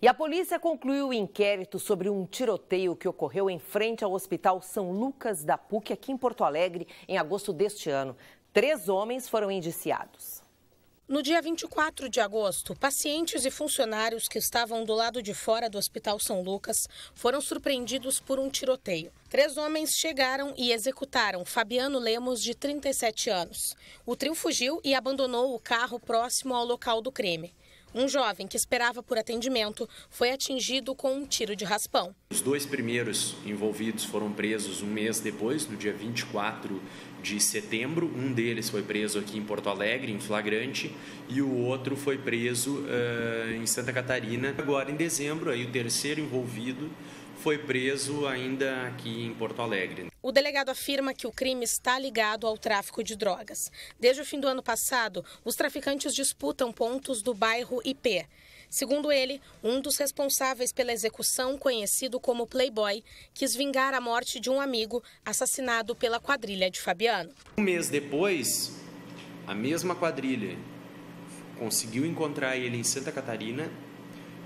E a polícia concluiu o inquérito sobre um tiroteio que ocorreu em frente ao Hospital São Lucas da PUC, aqui em Porto Alegre, em agosto deste ano. Três homens foram indiciados. No dia 24 de agosto, pacientes e funcionários que estavam do lado de fora do Hospital São Lucas foram surpreendidos por um tiroteio. Três homens chegaram e executaram Fabiano Lemos, de 37 anos. O trio fugiu e abandonou o carro próximo ao local do crime. Um jovem que esperava por atendimento foi atingido com um tiro de raspão. Os dois primeiros envolvidos foram presos um mês depois, no dia 24 de setembro. Um deles foi preso aqui em Porto Alegre, em flagrante, e o outro foi preso uh, em Santa Catarina. Agora, em dezembro, aí, o terceiro envolvido foi preso ainda aqui em Porto Alegre. O delegado afirma que o crime está ligado ao tráfico de drogas. Desde o fim do ano passado, os traficantes disputam pontos do bairro IP. Segundo ele, um dos responsáveis pela execução, conhecido como Playboy, quis vingar a morte de um amigo assassinado pela quadrilha de Fabiano. Um mês depois, a mesma quadrilha conseguiu encontrar ele em Santa Catarina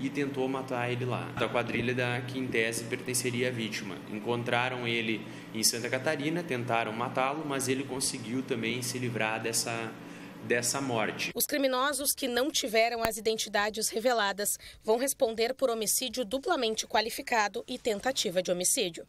e tentou matar ele lá. A quadrilha da que em tese pertenceria à vítima. Encontraram ele em Santa Catarina, tentaram matá-lo, mas ele conseguiu também se livrar dessa dessa morte. Os criminosos que não tiveram as identidades reveladas vão responder por homicídio duplamente qualificado e tentativa de homicídio.